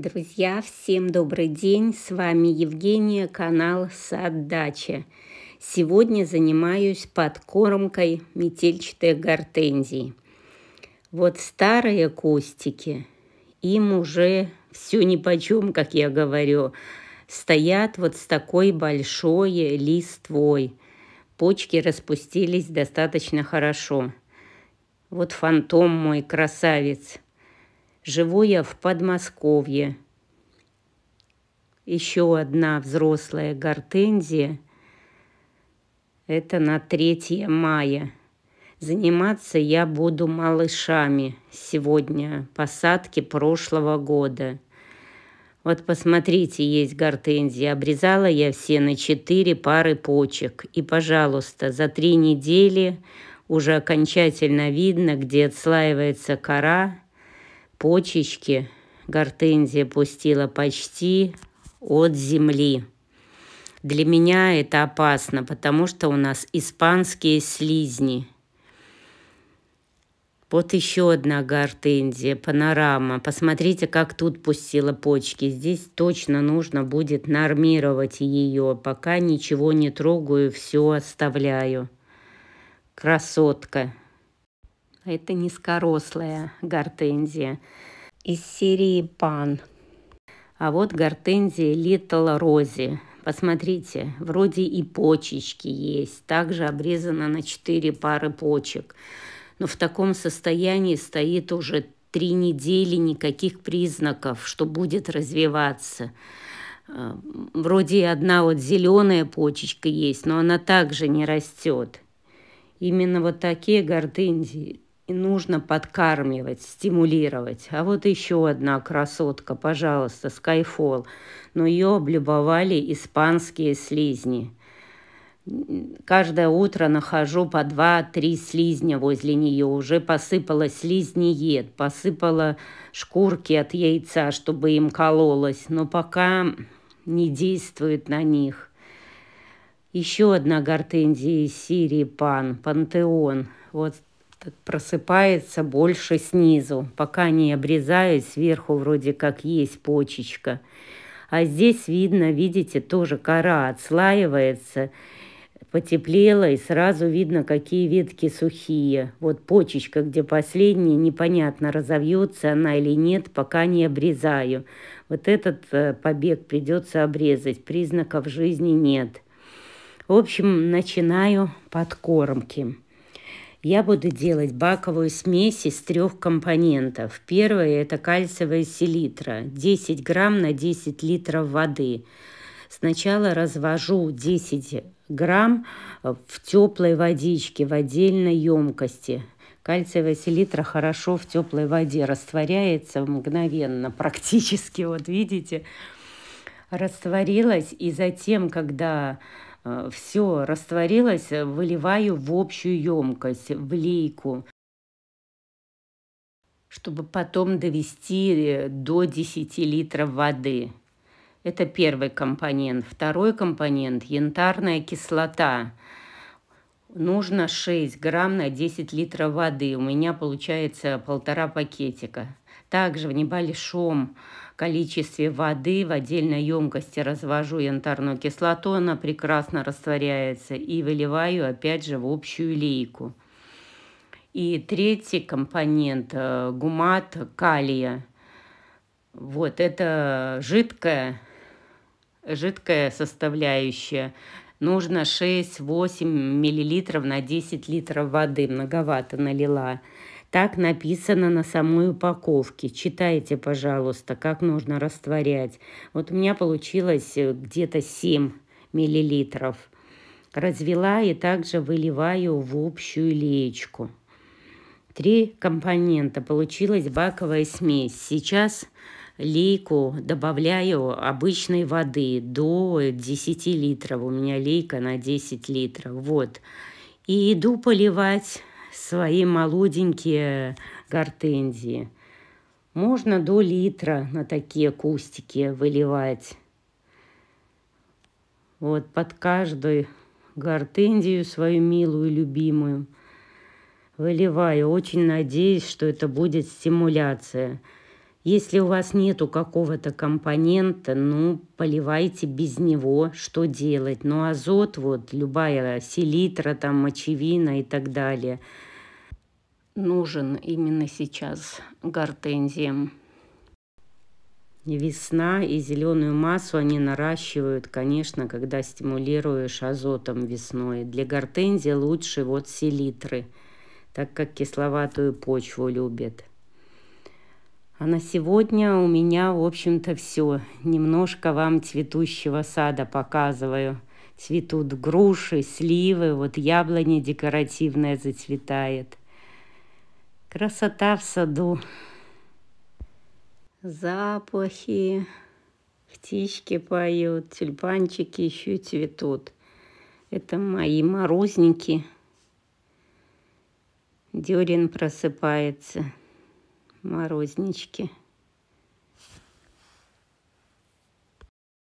Друзья, всем добрый день! С вами Евгения, канал Саддача. Сегодня занимаюсь подкормкой метельчатой гортензии. Вот старые кустики, им уже все нипочем, как я говорю, стоят вот с такой большой листвой. Почки распустились достаточно хорошо. Вот фантом мой красавец – Живу я в Подмосковье. Еще одна взрослая гортензия. Это на 3 мая. Заниматься я буду малышами сегодня, посадки прошлого года. Вот посмотрите, есть гортензия Обрезала я все на четыре пары почек. И, пожалуйста, за три недели уже окончательно видно, где отслаивается кора, почечки гортензия пустила почти от земли. Для меня это опасно, потому что у нас испанские слизни. Вот еще одна гортензия, панорама. Посмотрите, как тут пустила почки. Здесь точно нужно будет нормировать ее. Пока ничего не трогаю, все оставляю. Красотка. Это низкорослая гортензия из серии Пан. А вот гортензия Little Rose, Посмотрите, вроде и почечки есть. Также обрезана на 4 пары почек. Но в таком состоянии стоит уже три недели никаких признаков, что будет развиваться. А, вроде и одна вот зеленая почечка есть, но она также не растет. Именно вот такие гортензии нужно подкармливать, стимулировать. А вот еще одна красотка, пожалуйста, Skyfall. Но ее облюбовали испанские слизни. Каждое утро нахожу по два-три слизня возле нее. Уже посыпала слизниед, посыпала шкурки от яйца, чтобы им кололось. Но пока не действует на них. Еще одна гортензия из Сирии – пан, пантеон. Вот просыпается больше снизу, пока не обрезаю, сверху вроде как есть почечка. А здесь видно, видите, тоже кора отслаивается, потеплела, и сразу видно, какие ветки сухие. Вот почечка, где последняя, непонятно, разовьется она или нет, пока не обрезаю. Вот этот э, побег придется обрезать, признаков жизни нет. В общем, начинаю подкормки. Я буду делать баковую смесь из трех компонентов. Первое – это кальциевая селитра, 10 грамм на 10 литров воды. Сначала развожу 10 грамм в теплой водичке, в отдельной емкости. Кальциевая селитра хорошо в теплой воде растворяется мгновенно, практически, вот видите, растворилась. И затем, когда Э, все растворилось, э, выливаю в общую емкость, в лейку, чтобы потом довести э, до 10 литров воды. Это первый компонент. Второй компонент – янтарная кислота. Нужно 6 грамм на 10 литров воды. У меня получается полтора пакетика. Также в небольшом количестве воды в отдельной емкости развожу янтарную кислоту, она прекрасно растворяется, и выливаю опять же в общую лейку. И третий компонент э, – гумат калия. Вот это жидкая, жидкая составляющая. Нужно 6-8 миллилитров на 10 литров воды. Многовато налила. Так написано на самой упаковке. Читайте, пожалуйста, как нужно растворять. Вот у меня получилось э, где-то 7 миллилитров. Развела и также выливаю в общую леечку. Три компонента. Получилась баковая смесь. Сейчас лейку добавляю обычной воды до 10 литров. У меня лейка на 10 литров. Вот. И иду поливать свои молоденькие гортензии. Можно до литра на такие кустики выливать. Вот под каждую гортензию свою милую, любимую выливаю. Очень надеюсь, что это будет стимуляция. Если у вас нету какого-то компонента, ну, поливайте без него, что делать. Но ну, азот, вот, любая селитра, там, мочевина и так далее – нужен именно сейчас гортензиям. Весна и зеленую массу они наращивают, конечно, когда стимулируешь азотом весной. Для гортензии лучше вот селитры, так как кисловатую почву любят. А на сегодня у меня, в общем-то, все. Немножко вам цветущего сада показываю. Цветут груши, сливы, вот яблони декоративное зацветает – Красота в саду. Запахи. Птички поют, тюльпанчики еще и цветут. Это мои морозники. Дерин просыпается. Морознички.